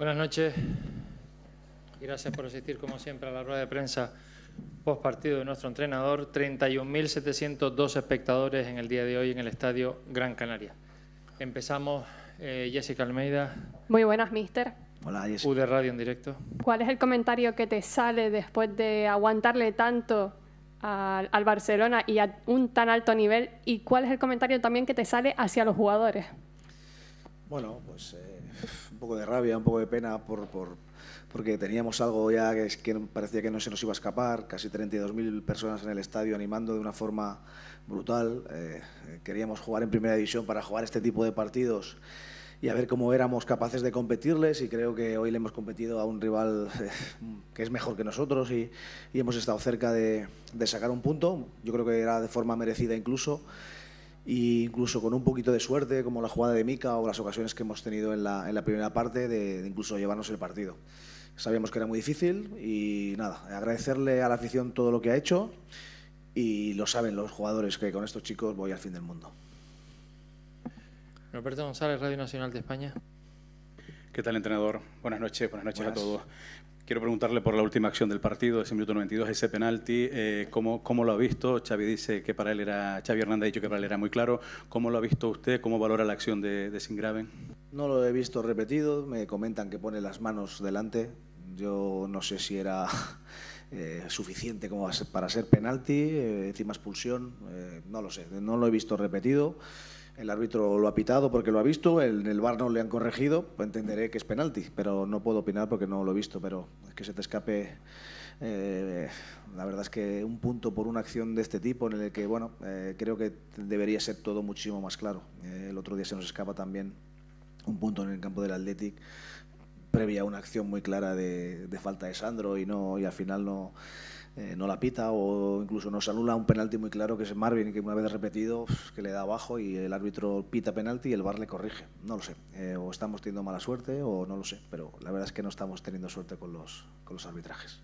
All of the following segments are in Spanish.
Buenas noches. Gracias por asistir, como siempre, a la rueda de prensa post partido de nuestro entrenador. 31.702 espectadores en el día de hoy en el estadio Gran Canaria. Empezamos, eh, Jessica Almeida. Muy buenas, mister. Hola, Jessica. U de Radio en directo. ¿Cuál es el comentario que te sale después de aguantarle tanto al, Barcelona y a un tan alto nivel? ¿Y cuál es el comentario también que te sale hacia los jugadores? Bueno, pues. Eh un poco de rabia, un poco de pena por, por porque teníamos algo ya que, parecía que no se nos iba a escapar, casi 32.000 personas en el estadio animando de una forma brutal. Eh, queríamos jugar en primera división para jugar este tipo de partidos y a ver cómo éramos capaces de competirles y creo que hoy le hemos competido a un rival eh, que es mejor que nosotros y, y hemos estado cerca de, de sacar un punto, yo creo que era de forma merecida incluso incluso con un poquito de suerte, como la jugada de Mica o las ocasiones que hemos tenido en la, primera parte, de, incluso llevarnos el partido. Sabíamos que era muy difícil y nada, agradecerle a la afición todo lo que ha hecho y lo saben los jugadores que con estos chicos voy al fin del mundo. Roberto González, Radio Nacional de España. ¿Qué tal, entrenador? Buenas noches, buenas noches a todos. Quiero preguntarle por la última acción del partido, ese minuto 92, ese penalti, eh, ¿cómo, ¿cómo, lo ha visto? Xavi dice que para él era, Xavi Hernández ha dicho que para él era muy claro. ¿Cómo lo ha visto usted? ¿Cómo valora la acción de, de Singraven? No lo he visto repetido, me comentan que pone las manos delante. Yo no sé si era eh, suficiente como para ser penalti, eh, encima expulsión, no lo sé, no lo he visto repetido el árbitro lo ha pitado porque lo ha visto, en el bar no le han corregido, pues entenderé que es penalti, pero no puedo opinar porque no lo he visto, pero es que se te escape. Eh, la verdad es que un punto por una acción de este tipo en el que, bueno, eh, creo que debería ser todo muchísimo más claro. Eh, el otro día se nos escapa también un punto en el campo del Athletic previa una acción muy clara de, falta de Sandro y no y al final no, eh, no la pita o incluso nos anula un penalti muy claro que es Marvin que una vez repetido que le da abajo y el árbitro pita penalti y el bar le corrige. No lo sé, eh, o estamos teniendo mala suerte o no lo sé, pero la verdad es que no estamos teniendo suerte con los, con los arbitrajes.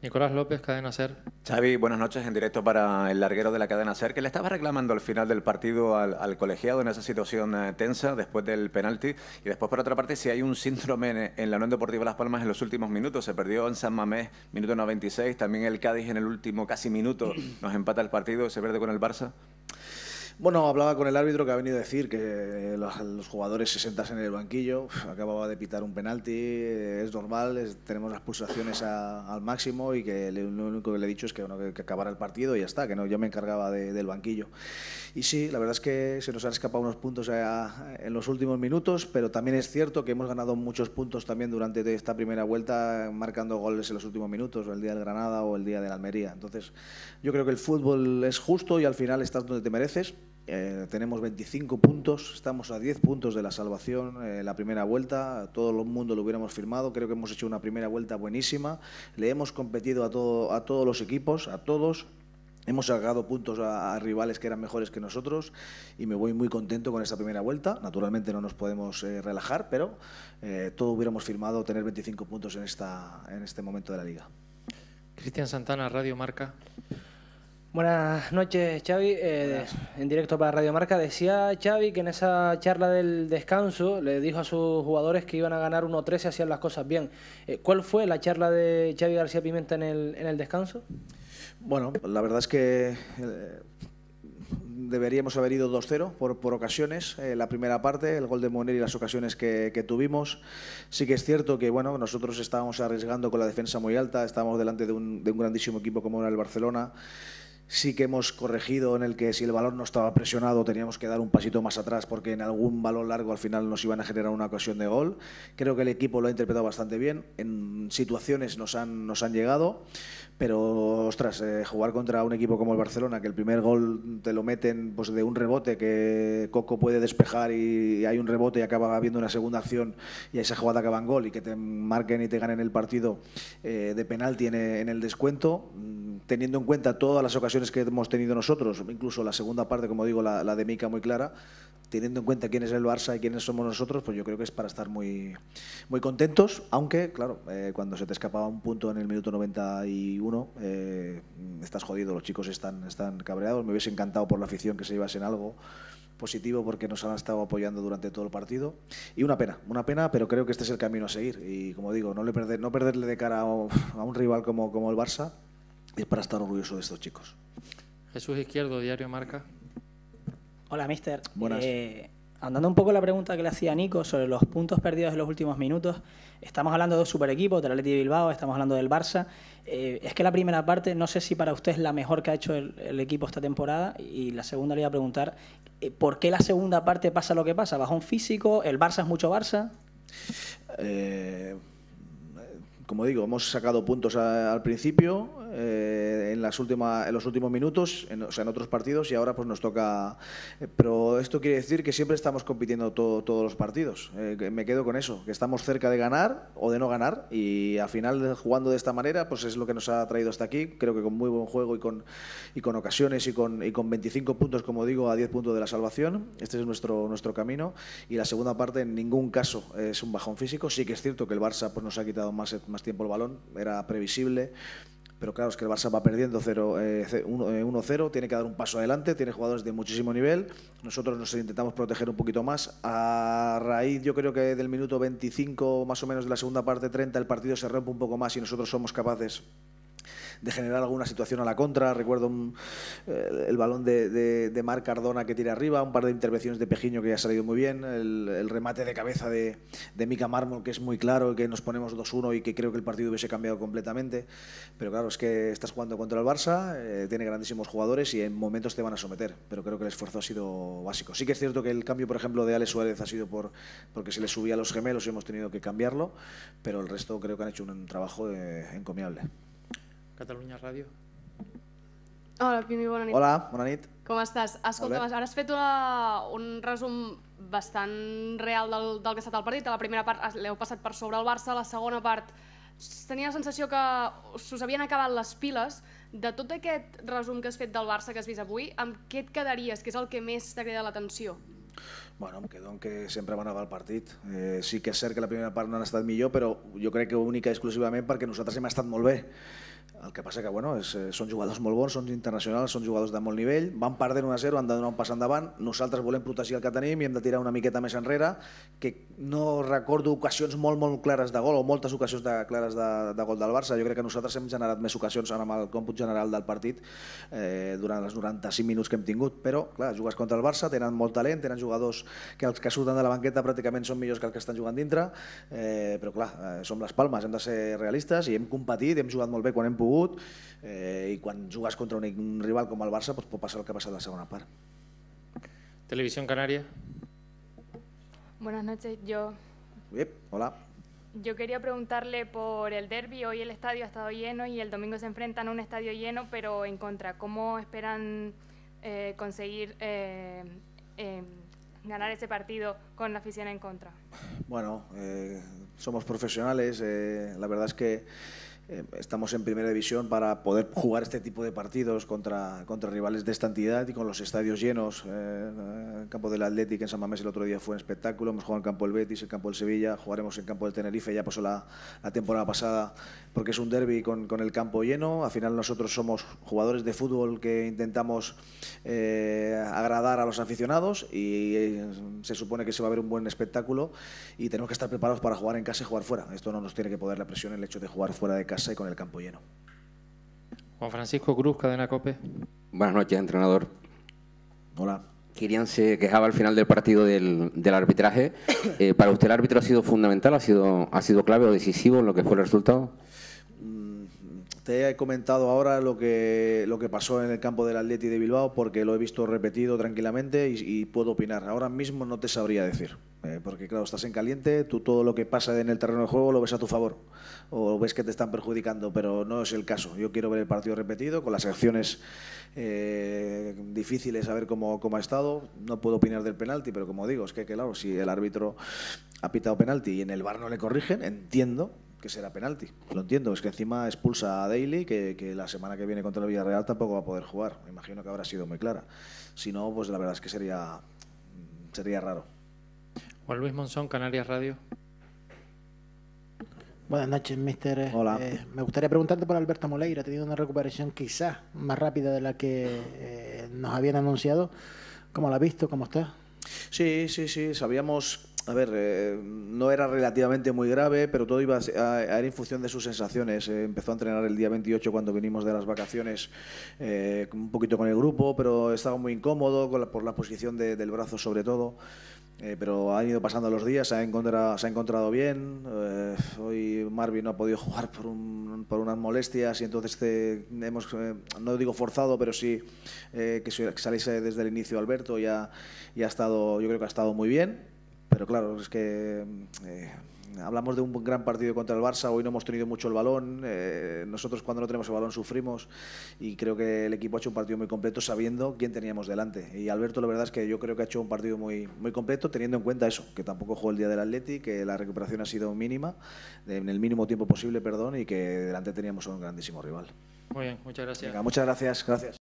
Nicolás López, Cadena Ser. Xavi, buenas noches en directo para el larguero de la Cadena Ser, que le estaba reclamando al final del partido al, colegiado en esa situación eh, tensa después del penalti. Y después, por otra parte, si hay un síndrome en, la Unión Deportiva Las Palmas en los últimos minutos. Se perdió en San Mamés, minuto 96. También el Cádiz en el último casi minuto nos empata el partido y se pierde con el Barça. Bueno, hablaba con el árbitro que ha venido a decir que eh, los, jugadores se sentasen en el banquillo, acababa de pitar un penalti, eh, es normal, tenemos las pulsaciones al máximo y que lo único que le he dicho es que, que, acabara el partido y ya está, que no, yo me encargaba del banquillo. Y sí, la verdad es que se nos han escapado unos puntos en los últimos minutos, pero también es cierto que hemos ganado muchos puntos también durante esta primera vuelta marcando goles en los últimos minutos, el día del Granada o el día de la Almería. Entonces, yo creo que el fútbol es justo y al final estás donde te mereces. Eh, tenemos 25 puntos, estamos a 10 puntos de la salvación en eh, la primera vuelta, todo el mundo lo hubiéramos firmado, creo que hemos hecho una primera vuelta buenísima, le hemos competido a, todo, a todos los equipos, a todos, Hemos sacado puntos a, rivales que eran mejores que nosotros y me voy muy contento con esta primera vuelta. Naturalmente no nos podemos eh, relajar, pero todo hubiéramos firmado tener 25 puntos en, esta, en este momento de la liga. Cristian Santana, Radio Marca. Buenas noches, Xavi. Eh, en directo para Radio Marca decía Xavi que en esa charla del descanso le dijo a sus jugadores que iban a ganar 1 13 si hacían las cosas bien. Eh, ¿Cuál fue la charla de Xavi García Pimenta en el, en el descanso? Bueno, la verdad es que eh, deberíamos haber ido 2-0 por, ocasiones. la primera parte, el gol de Moner y las ocasiones que, tuvimos. Sí que es cierto que bueno, nosotros estábamos arriesgando con la defensa muy alta, estábamos delante de un, de un grandísimo equipo como era el Barcelona sí que hemos corregido en el que si el balón no estaba presionado teníamos que dar un pasito más atrás porque en algún balón largo al final nos iban a generar una ocasión de gol. Creo que el equipo lo ha interpretado bastante bien, en situaciones nos han, llegado, pero ostras, eh, jugar contra un equipo como el Barcelona, que el primer gol te lo meten pues, de un rebote que Coco puede despejar y hay un rebote y acaba habiendo una segunda acción y esa jugada acaba en gol y que te marquen y te ganen el partido eh, de penal tiene en el descuento teniendo en cuenta todas las ocasiones que hemos tenido nosotros, incluso la segunda parte, como digo, la, de Mica muy clara, teniendo en cuenta quién es el Barça y quiénes somos nosotros, pues yo creo que es para estar muy, muy contentos, aunque, claro, eh, cuando se te escapaba un punto en el minuto 91, eh, estás jodido, los chicos están, están cabreados, me hubiese encantado por la afición que se llevasen algo positivo porque nos han estado apoyando durante todo el partido y una pena, una pena, pero creo que este es el camino a seguir y como digo, no, le perder, no perderle de cara a, a un rival como, como el Barça, es para estar orgulloso de estos chicos. Jesús Izquierdo, Diario Marca. Hola, mister. Buenas. Eh, andando un poco la pregunta que le hacía Nico sobre los puntos perdidos en los últimos minutos, estamos hablando de un super equipo, del la de Bilbao, estamos hablando del Barça. Eh, es que la primera parte, no sé si para usted es la mejor que ha hecho el, equipo esta temporada, y la segunda le voy a preguntar, eh, ¿por qué la segunda parte pasa lo que pasa? ¿Bajón físico? ¿El Barça es mucho Barça? como digo, hemos sacado puntos al principio, eh, en, las en los últimos minutos, en, o sea, en otros partidos, y ahora pues nos toca... Eh, pero esto quiere decir que siempre estamos compitiendo todos los partidos. Eh, me quedo con eso, que estamos cerca de ganar o de no ganar, y al final jugando de esta manera, pues es lo que nos ha traído hasta aquí, creo que con muy buen juego y con, y con ocasiones y con, 25 puntos, como digo, a 10 puntos de la salvación. Este es nuestro, nuestro camino, y la segunda parte en ningún caso es un bajón físico. Sí que es cierto que el Barça pues, nos ha quitado más, más tiempo el balón, era previsible pero claro, es que el Barça va perdiendo 1-0, eh, eh, tiene que dar un paso adelante, tiene jugadores de muchísimo nivel, nosotros nos intentamos proteger un poquito más, a raíz yo creo que del minuto 25 más o menos de la segunda parte 30 el partido se rompe un poco más y nosotros somos capaces de generar alguna situación a la contra. Recuerdo eh, el balón de, de, Marc Cardona que tira arriba, un par de intervenciones de Pejiño que ha salido muy bien, el, remate de cabeza de, de Mica Mármol que es muy claro, que nos ponemos 2-1 y que creo que el partido hubiese cambiado completamente. Pero claro, es que estás jugando contra el Barça, eh, tiene grandísimos jugadores y en momentos te van a someter, pero creo que el esfuerzo ha sido básico. Sí que es cierto que el cambio, por ejemplo, de Alex Suárez ha sido por, porque se le subía a los gemelos y hemos tenido que cambiarlo, pero el resto creo que han hecho un, trabajo eh, encomiable. Catalunya Ràdio. Hola, Pimi, bona nit. Hola, bona nit. Com estàs? Escolta, ara has fet una, un resum bastant real del, del que ha estat el partit. A la primera part l'heu passat per sobre el Barça, a la segona part tenia la sensació que s'us havien acabat les piles. De tot aquest resum que has fet del Barça que has vist avui, amb què et quedaries, que és el que més t'ha cridat l'atenció? Bueno, em quedo en que sempre van anar el partit. Eh, sí que és cert que la primera part no han estat millor, però jo crec que única i exclusivament perquè nosaltres hem estat molt bé el que passa que bueno, és, eh, són jugadors molt bons, són internacionals, són jugadors de molt nivell, van perdent 1 a 0, han de donar un pas endavant, nosaltres volem protegir el que tenim i hem de tirar una miqueta més enrere, que no recordo ocasions molt molt clares de gol o moltes ocasions de, clares de, de gol del Barça. Jo crec que nosaltres hem generat més ocasions amb el còmput general del partit eh, durant els 95 minuts que hem tingut, però clar, jugues contra el Barça, tenen molt talent, tenen jugadors que els que surten de la banqueta pràcticament són millors que els que estan jugant dintre, eh, però clar, eh, som les palmes, hem de ser realistes i hem competit, hem jugat molt bé quan hem y cuando eh, i contra un, rival como el Barça pues puede pasar lo que ha pasado la segunda par. Televisión Canaria. Buenas noches, yo... Bien, hola. Yo quería preguntarle por el derby. Hoy el estadio ha estado lleno y el domingo se enfrentan a un estadio lleno, pero en contra. ¿Cómo esperan eh, conseguir eh, em, ganar ese partido con la afición en contra? Bueno, somos profesionales. la verdad es que eh, estamos en primera división para poder jugar este tipo de partidos contra, contra rivales de esta entidad y con los estadios llenos. Eh, eh el campo del Atlético en San Mamés el otro día fue un espectáculo. Hemos jugado en campo del Betis, en campo del Sevilla, jugaremos en campo del Tenerife, ya pasó la, la temporada pasada, porque es un derby con, con, el campo lleno. Al final nosotros somos jugadores de fútbol que intentamos eh, agradar a los aficionados y se supone que se va a ver un buen espectáculo y tenemos que estar preparados para jugar en casa y jugar fuera. Esto no nos tiene que poder la presión el hecho de jugar fuera de casa con el campo lleno. Juan Francisco Cruz, Cadena Cope. Buenas noches, entrenador. Hola. querían se quejaba al final del partido del, arbitraje. Eh, ¿Para usted el árbitro ha sido fundamental, ha sido, ha sido clave o decisivo en lo que fue el resultado? Mm, te he comentado ahora lo que, lo que pasó en el campo del Atleti de Bilbao porque lo he visto repetido tranquilamente y puedo opinar. Ahora mismo no te sabría decir. Eh, porque claro, estás en caliente, tú todo lo que pasa en el terreno de juego lo ves a tu favor o ves que te están perjudicando, pero no es el caso. Yo quiero ver el partido repetido con las acciones eh, difíciles, a ver cómo, ha estado. No puedo opinar del penalti, pero como digo, es que claro, si el árbitro ha pitado penalti y en el bar no le corrigen, entiendo que será penalti. Lo entiendo, es que encima expulsa a Daly, que, la semana que viene contra el Villarreal tampoco va a poder jugar. Me imagino que habrá sido muy clara. Si no, pues la verdad es que sería, sería raro. Juan Luis Monzón, Canarias Radio. Buenas noches, mister. Eh, Hola. Eh, me gustaría preguntarte por Alberto Moleira. Ha tenido una recuperación quizás más rápida de la que eh, nos habían anunciado. ¿Cómo la ha visto? ¿Cómo está? Sí, sí, sí. Sabíamos a ver, no era relativamente muy grave, pero todo iba a, ir en función de sus sensaciones. empezó a entrenar el día 28 cuando vinimos de las vacaciones, un poquito con el grupo, pero estaba muy incómodo por la posición del brazo sobre todo. Eh, pero han ido pasando los días, se ha encontrado, se ha encontrado bien. Eh, hoy Marvin no ha podido jugar por, por unas molestias y entonces hemos, eh, no digo forzado, pero sí que, saliese desde el inicio Alberto y y ha, estado, yo creo que ha estado muy bien. Pero claro, es que hablamos de un gran partido contra el Barça, hoy no hemos tenido mucho el balón, eh, nosotros cuando no tenemos el balón sufrimos y creo que el equipo ha hecho un partido muy completo sabiendo quién teníamos delante. Y Alberto la verdad es que yo creo que ha hecho un partido muy, muy completo teniendo en cuenta eso, que tampoco jugó el día del Atleti, que la recuperación ha sido mínima, en el mínimo tiempo posible, perdón, y que delante teníamos un grandísimo rival. Muy bien, muchas gracias. muchas gracias, gracias.